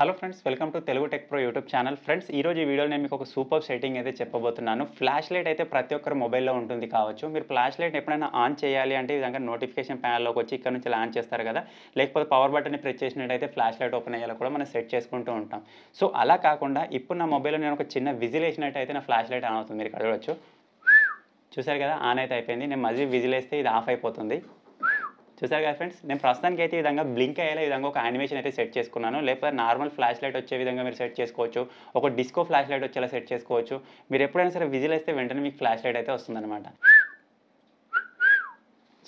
hello friends welcome to Telugu tech pro YouTube channel friends ఈ రోజు ఈ వీడియోలో నేను మీకు ఒక సూపర్ సెట్టింగ్ అయితే చెప్పబోతున్నాను ఫ్లాష్ లైట్ అయితే ప్రతి ఒక్కరు మొబైల్లో ఉంటుంది కావచ్చు మీరు ఫ్లాష్ లైట్ ఎప్పుడైనా ఆన్ చేయాలి అంటే విధంగా నోటిఫికేషన్ ప్యానల్లోకి వచ్చి ఇక్కడ నుంచి ఆన్ చేస్తారు కదా లేకపోతే పవర్ బటన్ని ప్రెస్ చేసినట్టయితే ఫ్లాష్ లైట్ ఓపెన్ అయ్యేలా కూడా మనం సెట్ చేసుకుంటూ ఉంటాం సో అలా కాకుండా ఇప్పుడు నా మొబైల్లో నేను ఒక చిన్న విజిల్ వేసినట్టయితే నా ఫ్లాష్ లైట్ ఆన్ అవుతుంది మీరు ఇక్కడ చూసారు కదా ఆన్ అయితే అయిపోయింది నేను మళ్ళీ విజిల్ వేస్తే ఇది ఆఫ్ అయిపోతుంది చూసారు కదా ఫ్రెండ్స్ నేను ప్రస్తుతానికి అయితే విధంగా బ్లింక్ అయ్యేలా విధంగా ఒక యానిమేషన్ అయితే సెట్ చేసుకున్నాను లేకపోతే నార్మల్ ఫ్లాష్ లైట్ వచ్చే విధంగా మీరు సెట్ చేసుకోవచ్చు ఒక డిస్కో ఫ్లాష్ లైట్ వచ్చేలా సెట్ చేసుకోవచ్చు మీరు ఎప్పుడైనా సరే విజిల్ వేస్తే వెంటనే మీకు ఫ్లాష్ లైట్ అయితే వస్తుందన్నమాట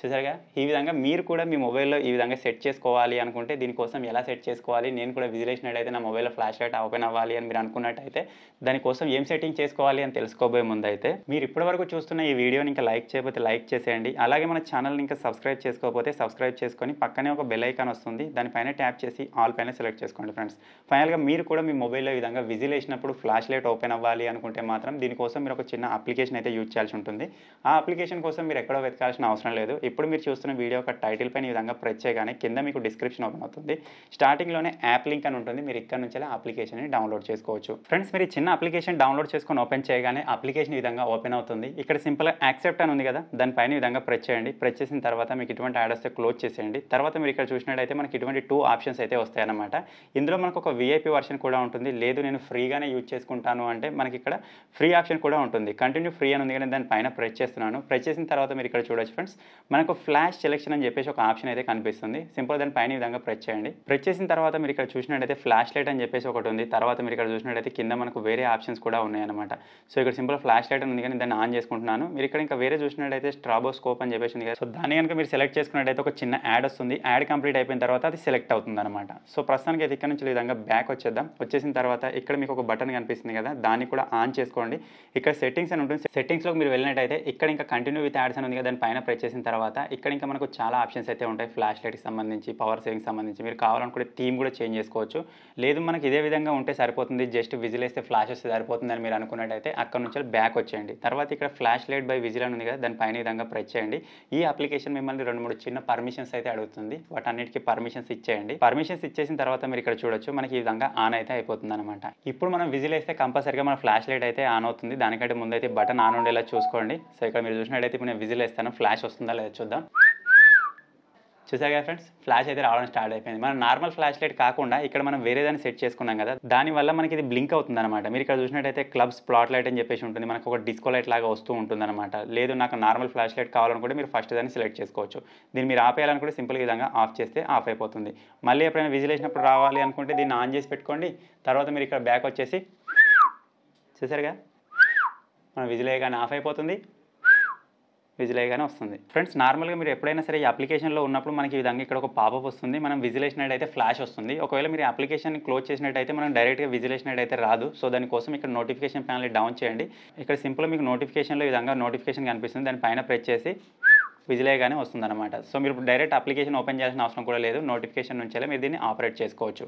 చూసారుగా ఈ విధంగా మీరు కూడా మీ మొబైల్లో ఈ విధంగా సెట్ చేసుకోవాలి అనుకుంటే దీనికోసం ఎలా సెట్ చేసుకోవాలి నేను కూడా విజిలేషన్ అయితే నా మొబైల్లో ఫ్లాష్ లైట్ ఓపెన్ అవ్వాలి అని మీరు అనుకున్నట్టయితే దానికోసం ఏం సెట్టింగ్ చేసుకోవాలి అని తెలుసుకోబోయే ముందు అయితే మీరు ఇప్పటివరకు చూస్తున్న ఈ వీడియోని ఇంకా లైక్ చేయకపోతే లైక్ చేసేయండి అలాగే మన ఛానల్ని ఇంకా సబ్స్క్రైబ్ చేసుకోకపోతే సబ్స్క్రైబ్ చేసుకొని పక్కనే ఒక బెల్ ఐకాన్ వస్తుంది దానిపైన ట్యాప్ చేసి ఆల్ పైన సెలెక్ట్ చేసుకోండి ఫ్రెండ్స్ ఫైనల్గా మీరు కూడా మీ మొబైల్లో ఈ విధంగా విజిల్ వేసినప్పుడు ఫ్లాష్ లైట్ ఓపెన్ అవ్వాలి అనుకుంటే మాత్రం దీనికోసం మీరు ఒక చిన్న అప్లికేషన్ అయితే యూజ్ చేయాల్సి ఉంటుంది ఆ అప్లికేషన్ కోసం మీరు ఎక్కడో వెతకాల్సిన అవసరం లేదు ఇప్పుడు మీరు చూస్తున్న వీడియో ఒక టైటిల్ పైన ఈ విధంగా ప్రెస్ చేయగానే కింద మీకు డిస్క్రిప్షన్ ఓపెన్ అవుతుంది స్టార్టింగ్లోనే యాప్ లింక్ అని ఉంటుంది మీరు ఇక్కడ నుంచి అప్లికేషన్ని డౌన్లోడ్ చేసుకోవచ్చు ఫ్రెండ్స్ మీరు చిన్న అప్లికేషన్ డౌన్లోడ్ చేసుకొని ఓపెన్ చేయగానే అప్లికేషన్ ఈ విధంగా ఓపెన్ అవుతుంది ఇక్కడ సింపుల్గా యాక్సెప్ట్ అని ఉంది కదా దానిపైన విధంగా ప్రెస్ చేయండి ప్రెస్ చేసిన తర్వాత మీకు ఇటువంటి యాడ్ వస్తే క్లోజ్ చేసేయండి తర్వాత మీరు ఇక్కడ చూసినట్టయితే మనకి ఇటువంటి టూ ఆప్షన్స్ అయితే వస్తాయన్నమాట ఇందులో మనకు ఒక వీఐపీ వర్షన్ కూడా ఉంటుంది లేదు నేను ఫ్రీగానే యూజ్ చేసుకుంటాను అంటే మనకి ఇక్కడ ఫ్రీ ఆప్షన్ కూడా ఉంటుంది కంటిన్యూ ఫ్రీ అని ఉంది కానీ దానిపైన ప్రెస్ చేస్తున్నాను ప్రెస్ చేసిన తర్వాత మీరు ఇక్కడ చూడొచ్చు ఫ్రెండ్స్ మన మనకు ఫ్లాష్ సెలెక్షన్ అని చెప్పేసి ఒక ఆప్షన్ అయితే కనిపిస్తుంది సింపుల్ దాని పైన విధంగా ప్రెస్ చేయండి ప్రెస్ చేసిన తర్వాత మీరు ఇక్కడ చూసినట్టయితే ఫ్లాష్ లైట్ అని చెప్పేసి ఒకటి ఉంది తర్వాత మీరు ఇక్కడ చూసినట్టయితే కింద మనకు వేరే ఆప్షన్స్ కూడా ఉన్నాయన్నమాట సో ఇక్కడ సింపుల్ ఫ్లాష్ లైట్ ఉంది కానీ దాన్ని ఆన్ చేసుకుంటున్నాను మీరు ఇక్కడ ఇంకా వేరే చూసినట్టయితే స్ట్రాబోస్కోప్ అని చెప్పేసి ఉంది కదా సో దాన్ని కనుక మీరు సెలెక్ట్ చేసుకున్నట్టయితే ఒక చిన్న యాడ్ వస్తుంది యాడ్ కంప్లీట్ అయిపోయిన తర్వాత అది సెలెక్ట్ అవుతుంది అనమాట సో ప్రస్తుతానికి అయితే ఇక్కడ నుంచి విధంగా బ్యాక్ వచ్చేద్దాం వచ్చేసిన తర్వాత ఇక్కడ మీకు ఒక బటన్ కనిపిస్తుంది కదా దాన్ని కూడా ఆన్ చేసుకోండి ఇక్కడ సెట్టింగ్స్ అని ఉంటుంది సెట్టింగ్స్లో మీరు వెళ్ళినట్టయితే ఇక్కడ ఇంకా కంటిన్యూ విత్ యాడ్స్ అని ఉంది కదా దాని పైన ప్రెస్ చేసిన తర్వాత తర్వాత ఇక్కడ ఇంకా మనకు చాలా ఆప్షన్స్ అయితే ఉంటాయి ఫ్లాష్ లైట్కి సంబంధించి పవర్ సేవింగ్ సంబంధించి మీరు కావాలనుకుంటే థీమ్ కూడా చేంజ్ చేసుకోవచ్చు లేదు మనకి ఇదే విధంగా ఉంటే సరిపోతుంది జస్ట్ విజిల్ వేస్తే ఫ్లాష్ వస్తే సరిపోతుందని మీరు అనుకున్నట్టయితే అక్కడ నుంచి బ్యాక్ వచ్చేయండి తర్వాత ఇక్కడ ఫ్లాష్ లైట్ బై విజిల్ అని ఉంది కదా దాని పైన విధంగా ప్రెస్ చేయండి ఈ అప్లికేషన్ మిమ్మల్ని రెండు మూడు చిన్న పర్మిషన్స్ అయితే అడుగుతుంది అన్నిటికీ పర్మిషన్స్ ఇచ్చేయండి పర్మిషన్స్ ఇచ్చేసిన తర్వాత మీరు ఇక్కడ చూడొచ్చు మనకి ఈ విధంగా ఆన్ అయితే అయిపోతుంది అనమాట ఇప్పుడు మనం విజిల్ వేస్తే కంపల్సరీగా మన ఫ్లాష్ లైట్ అయితే ఆన్ అవుతుంది దానికంటే ముందైతే బటన్ ఆన్ ఉండేలా చూసుకోండి సో ఇక్కడ మీరు చూసినట్టయితే ఇప్పుడు నేను విజిల్ వేస్తాను ఫ్లాష్ వస్తుందా లేదా చూద్దాం చూసాగా ఫ్రెండ్స్ ఫ్లాష్ అయితే రావడం స్టార్ట్ అయిపోయింది మనం నార్మల్ ఫ్లాష్ లైట్ కాకుండా ఇక్కడ మనం వేరే దాన్ని సెట్ చేసుకున్నాం కదా దానివల్ల మనకి ఇది బ్లింక్ అవుతుంది అనమాట మీరు ఇక్కడ చూసినట్టయితే క్లబ్స్ ప్లాట్ లైట్ అని చెప్పేసి ఉంటుంది మనకు ఒక డిస్కో లైట్ లాగా వస్తూ ఉంటుంది అనమాట లేదు నాకు నార్మల్ ఫ్లాష్ లైట్ కావాలనుకుంటే మీరు ఫస్ట్ దాన్ని సెలెక్ట్ చేసుకోవచ్చు దీన్ని మీరు ఆపేయాలనుకుంటే సింపుల్ విధంగా ఆఫ్ చేస్తే ఆఫ్ అయిపోతుంది మళ్ళీ ఎప్పుడైనా విజిల్ రావాలి అనుకుంటే దీన్ని ఆన్ చేసి పెట్టుకోండి తర్వాత మీరు ఇక్కడ బ్యాక్ వచ్చేసి చూసారుగా మనం విజిల్ ఆఫ్ అయిపోతుంది విజిలేయగానే వస్తుంది ఫ్రెండ్స్ నార్మల్గా మీరు ఎప్పుడైనా సరే ఈ అప్లికేషన్లో ఉన్నప్పుడు మనకి ఈ విధంగా ఇక్కడ ఒక పాపప్ వస్తుంది మనం అయితే ఫ్లాష్ వస్తుంది ఒకవేళ మీరు అప్లికేషన్ క్లోజ్ చేసినట్టయితే మనం డైరెక్ట్గా అయితే రాదు సో దానికోసం ఇక్కడ నోటిఫికేషన్ ప్యానల్ డౌన్ చేయండి ఇక్కడ సింపుల్ మీకు నోటిఫికేషన్లో ఈ విధంగా నోటిఫికేషన్ కనిపిస్తుంది దాని పైన ప్రెస్ చేసి విజిలేగానే వస్తుంది వస్తుందన్నమాట సో మీరు డైరెక్ట్ అప్లికేషన్ ఓపెన్ చేయాల్సిన అవసరం కూడా లేదు నోటిఫికేషన్ నుంచి మీరు దీన్ని ఆపరేట్ చేసుకోవచ్చు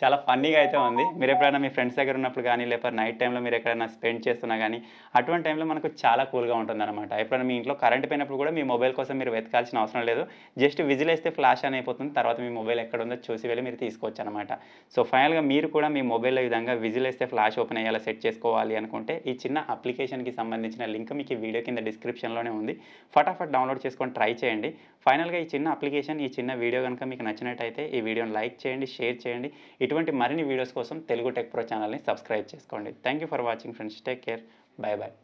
చాలా ఫన్నీగా అయితే ఉంది మీరు ఎప్పుడైనా మీ ఫ్రెండ్స్ దగ్గర ఉన్నప్పుడు కానీ లేకపోతే నైట్ టైంలో మీరు ఎక్కడైనా స్పెండ్ చేస్తున్నా కానీ అటువంటి టైంలో మనకు చాలా కూల్గా ఉంటుంది అనమాట ఎప్పుడైనా మీ ఇంట్లో కరెంట్ పోయినప్పుడు కూడా మీ మొబైల్ కోసం మీరు వెతకాల్సిన అవసరం లేదు జస్ట్ విజిల్ వేస్తే ఫ్లాష్ అని అయిపోతుంది తర్వాత మీ మొబైల్ ఎక్కడ ఉందో చూసి వెళ్ళి మీరు తీసుకోవచ్చు అనమాట సో ఫైనల్గా మీరు కూడా మీ మొబైల్లో విధంగా విజిల్ వేస్తే ఫ్లాష్ ఓపెన్ అయ్యేలా సెట్ చేసుకోవాలి అనుకుంటే ఈ చిన్న అప్లికేషన్కి సంబంధించిన లింక్ మీకు వీడియో కింద డిస్క్రిప్షన్లోనే ఉంది ఫటాఫట్ డౌన్లోడ్ చేసుకొని ట్రై చేయండి ఫైనల్గా ఈ చిన్న అప్లికేషన్ ఈ చిన్న వీడియో కనుక మీకు నచ్చినట్టయితే ఈ వీడియోని లైక్ చేయండి షేర్ చేయండి చేయండి ఇటువంటి మరిన్ని వీడియోస్ కోసం తెలుగు టెక్ ప్రో ఛానల్ని సబ్స్క్రైబ్ చేసుకోండి thank for watching friends take care bye bye